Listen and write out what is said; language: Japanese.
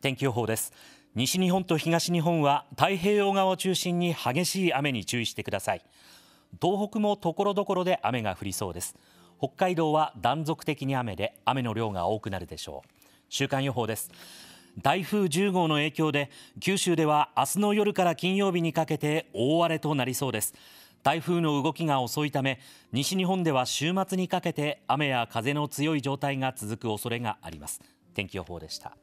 天気予報です西日本と東日本は太平洋側を中心に激しい雨に注意してください東北も所々で雨が降りそうです北海道は断続的に雨で雨の量が多くなるでしょう週間予報です台風10号の影響で九州では明日の夜から金曜日にかけて大荒れとなりそうです台風の動きが遅いため西日本では週末にかけて雨や風の強い状態が続く恐れがあります天気予報でした